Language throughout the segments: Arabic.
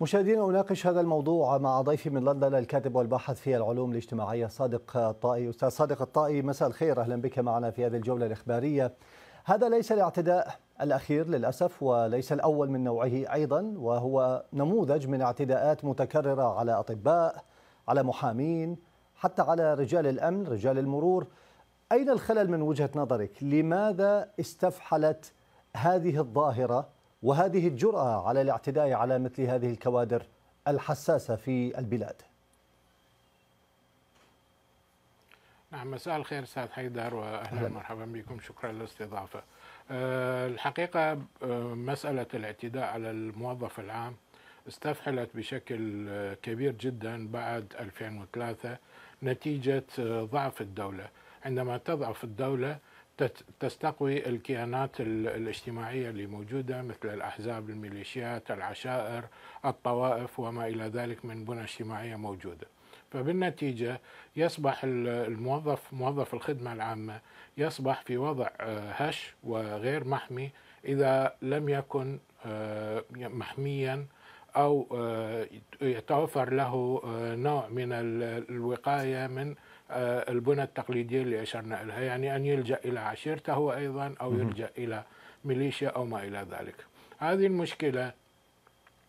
مشاهدينا اناقش هذا الموضوع مع ضيفي من لندن الكاتب والباحث في العلوم الاجتماعيه صادق الطائي استاذ صادق الطائي مساء الخير اهلا بك معنا في هذه الجوله الاخباريه هذا ليس الاعتداء الاخير للاسف وليس الاول من نوعه ايضا وهو نموذج من اعتداءات متكرره على اطباء على محامين حتى على رجال الامن رجال المرور اين الخلل من وجهه نظرك لماذا استفحلت هذه الظاهره وهذه الجرأة على الاعتداء على مثل هذه الكوادر الحساسة في البلاد نعم مساء الخير استاذ حيدر واهلا ومرحبا بكم شكرا للاستضافه. آه، الحقيقه آه، مساله الاعتداء على الموظف العام استفحلت بشكل آه، كبير جدا بعد 2003 نتيجه ضعف الدوله، عندما تضعف الدوله تستقوي الكيانات الاجتماعية اللي موجودة مثل الأحزاب الميليشيات العشائر الطوائف وما إلى ذلك من بنى اجتماعية موجودة فبالنتيجة يصبح الموظف موظف الخدمة العامة يصبح في وضع آه، هش وغير محمي إذا لم يكن آه، محميا أو آه، يتوفر له نوع من الوقاية من آه، البنى التقليدية اللي أشرنا إليها يعني أن يلجأ إلى عشيرته هو أيضا أو يلجأ إلى ميليشيا أو ما إلى ذلك هذه المشكلة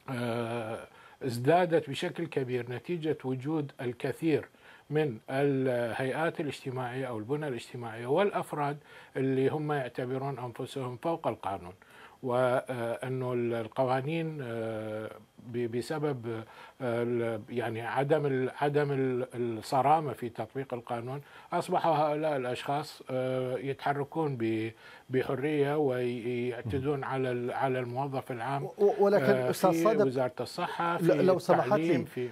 آه، ازدادت بشكل كبير نتيجة وجود الكثير من الهيئات الاجتماعية أو البنى الاجتماعية والأفراد اللي هم يعتبرون أنفسهم فوق القانون وانه القوانين آه، بسبب آه، يعني عدم عدم الصرامه في تطبيق القانون اصبح هؤلاء الاشخاص آه، يتحركون بحريه ويعتدون على على الموظف العام ولكن استاذ صادق وزاره الصحه في لو سمحت لي في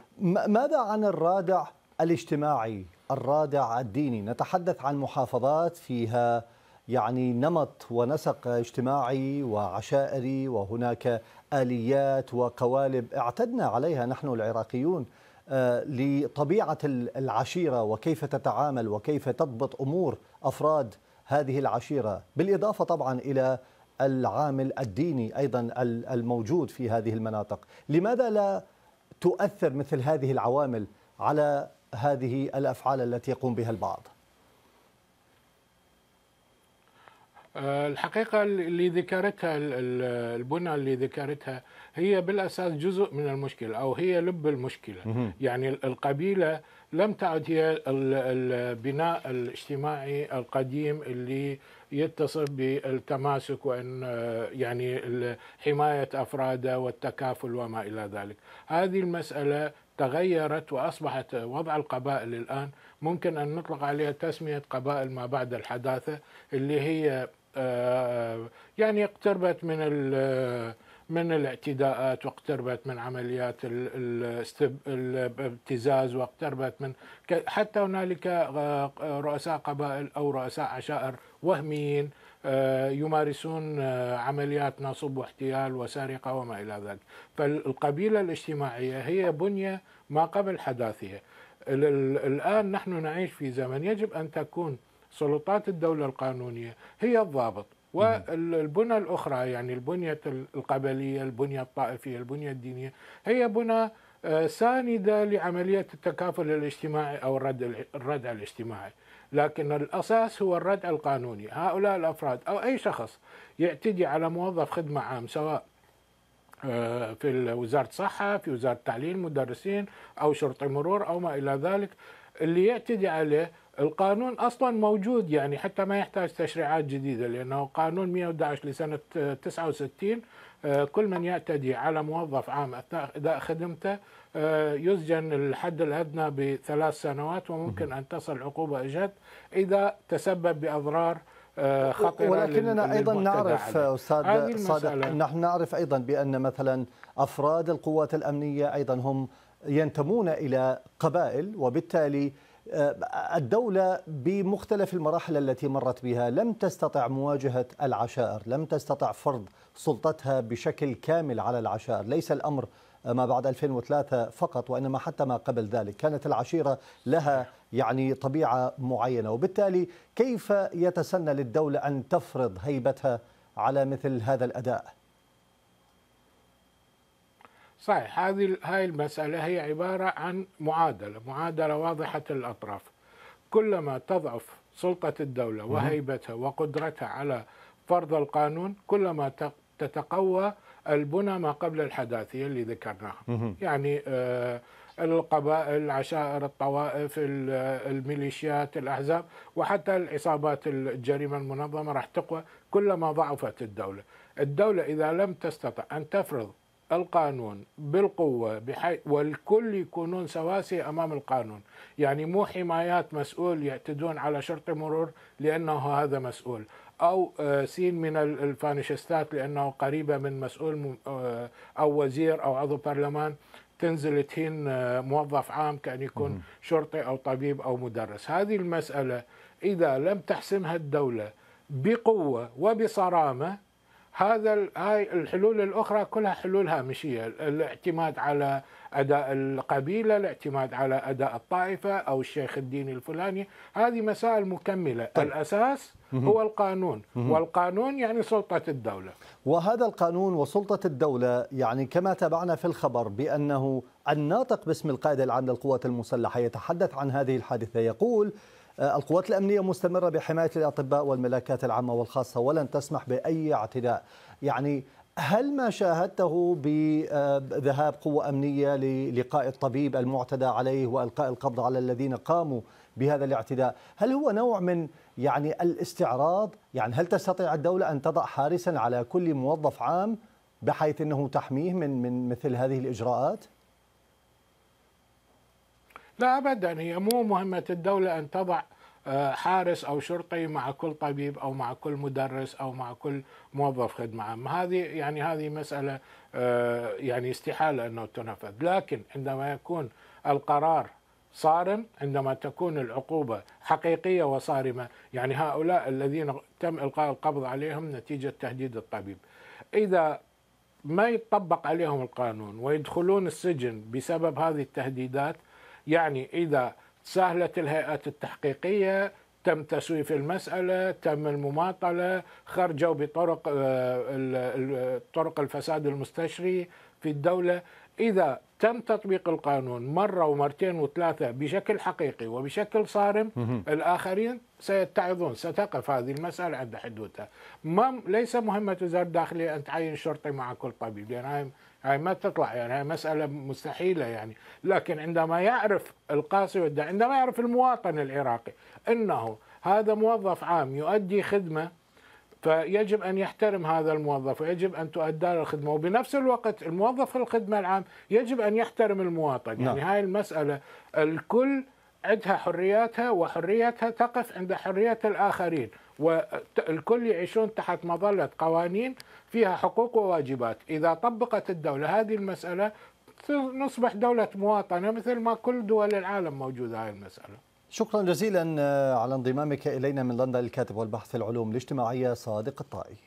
ماذا عن الرادع الاجتماعي الرادع الديني نتحدث عن محافظات فيها يعني نمط ونسق اجتماعي وعشائري وهناك آليات وقوالب اعتدنا عليها نحن العراقيون آه، لطبيعة العشيرة وكيف تتعامل وكيف تضبط أمور أفراد هذه العشيرة بالإضافة طبعا إلى العامل الديني أيضا الموجود في هذه المناطق لماذا لا تؤثر مثل هذه العوامل على هذه الأفعال التي يقوم بها البعض؟ الحقيقة اللي ذكرتها البنى اللي ذكرتها هي بالأساس جزء من المشكلة أو هي لب المشكلة يعني القبيلة لم تعد هي البناء الاجتماعي القديم اللي يتصف بالتماسك وان آه، يعني حمايه افراده والتكافل وما الى ذلك. هذه المساله تغيرت واصبحت وضع القبائل الان ممكن ان نطلق عليها تسميه قبائل ما بعد الحداثه اللي هي آه، يعني اقتربت من آه، من الاعتداءات واقتربت من عمليات الابتزاز واقتربت من حتى هنالك آه، رؤساء قبائل او رؤساء عشائر وهميين يمارسون عمليات نصب واحتيال وسرقة وما إلى ذلك فالقبيلة الاجتماعية هي بنية ما قبل حداثية الآن نحن نعيش في زمن يجب أن تكون سلطات الدولة القانونية هي الضابط والبنى الأخرى يعني البنية القبلية البنية الطائفية البنية الدينية هي بنى آه، ساندة لعملية التكافل الاجتماعي أو الردع الاجتماعي لكن الأساس هو الردع القانوني هؤلاء الأفراد أو أي شخص يعتدي على موظف خدمة عام سواء آه، في وزارة الصحة في وزارة التعليم مدرسين أو شرطي مرور أو ما إلى ذلك اللي يعتدي عليه القانون اصلا موجود يعني حتى ما يحتاج تشريعات جديده لانه قانون 111 لسنه 69 آه، كل من يعتدي على موظف عام اثناء اداء خدمته آه، يسجن الحد الادنى بثلاث سنوات وممكن ان تصل عقوبه اجد اذا تسبب باضرار آه، خطيره ولكننا ايضا نعرف عليه. استاذ صادق نحن نعرف ايضا بان مثلا افراد القوات الامنيه ايضا هم ينتمون الى قبائل وبالتالي آه، الدولة بمختلف المراحل التي مرت بها لم تستطع مواجهة العشائر لم تستطع فرض سلطتها بشكل كامل على العشائر ليس الأمر آه، ما بعد 2003 فقط وإنما حتى ما قبل ذلك كانت العشيرة لها يعني طبيعة معينة وبالتالي كيف يتسنى للدولة أن تفرض هيبتها على مثل هذا الأداء؟ صحيح هذه هاي المسألة هي عبارة عن معادلة معادلة واضحة الأطراف كلما تضعف سلطة الدولة وهيبتها وقدرتها على فرض القانون كلما تتقوى البنى ما قبل الحداثية اللي ذكرناها يعني آه، القبائل العشائر الطوائف الميليشيات الأحزاب وحتى العصابات الجريمة المنظمة راح تقوى كلما ضعفت الدولة الدولة إذا لم تستطع أن تفرض القانون بالقوة بحي والكل يكونون سواسي أمام القانون يعني مو حمايات مسؤول يعتدون على شرطي مرور لأنه هذا مسؤول أو آه، سين من الفانشستات لأنه قريبة من مسؤول آه، أو وزير أو عضو برلمان تنزل تهين آه، موظف عام كأن يكون شرطي أو طبيب أو مدرس هذه المسألة إذا لم تحسمها الدولة بقوة وبصرامة هذا هاي الحلول الاخرى كلها حلول هامشيه الاعتماد على اداء القبيله، الاعتماد على اداء الطائفه او الشيخ الديني الفلاني، هذه مسائل مكمله، طيب. الاساس هو القانون، والقانون يعني سلطه الدوله. وهذا القانون وسلطه الدوله يعني كما تابعنا في الخبر بانه الناطق باسم القائد العام للقوات المسلحه يتحدث عن هذه الحادثه يقول آه، القوات الأمنية مستمرة بحماية الأطباء والملاكات العامة والخاصة ولن تسمح بأي اعتداء يعني هل ما شاهدته بذهاب قوة أمنية للقاء الطبيب المعتدى عليه وإلقاء القبض على الذين قاموا بهذا الاعتداء هل هو نوع من يعني الاستعراض يعني هل تستطيع الدولة أن تضع حارسا على كل موظف عام بحيث أنه تحميه من من مثل هذه الإجراءات؟ لا ابدا هي مو مهمه الدوله ان تضع آه، حارس او شرطي مع كل طبيب او مع كل مدرس او مع كل موظف خدمه عامه، هذه يعني هذه مساله آه، يعني استحاله انه تنفذ، لكن عندما يكون القرار صارم عندما تكون العقوبة حقيقية وصارمة يعني هؤلاء الذين تم إلقاء القبض عليهم نتيجة تهديد الطبيب إذا ما يطبق عليهم القانون ويدخلون السجن بسبب هذه التهديدات يعني إذا سهلت الهيئات التحقيقية تم تسويف المسألة تم المماطلة خرجوا بطرق آه، طرق الفساد المستشري في الدولة إذا تم تطبيق القانون مرة ومرتين وثلاثة بشكل حقيقي وبشكل صارم الآخرين سيتعظون ستقف هذه المسألة عند حدودها ما ليس مهمة وزارة الداخلية أن تعين شرطي مع كل طبيب لأن يعني هاي ما تطلع يعني هاي مسألة مستحيلة يعني لكن عندما يعرف القاسي والداعي عندما يعرف المواطن العراقي أنه هذا موظف عام يؤدي خدمة فيجب أن يحترم هذا الموظف ويجب أن تؤدى الخدمة وبنفس الوقت الموظف في الخدمة العام يجب أن يحترم المواطن يعني نعم. هاي المسألة الكل عندها حرياتها وحريتها تقف عند حرية الآخرين والكل يعيشون تحت مظلة قوانين فيها حقوق وواجبات إذا طبقت الدولة هذه المسألة نصبح دولة مواطنة مثل ما كل دول العالم موجودة هذه المسألة شكرا جزيلا آه، على انضمامك إلينا من لندن الكاتب والبحث في العلوم الاجتماعية صادق الطائي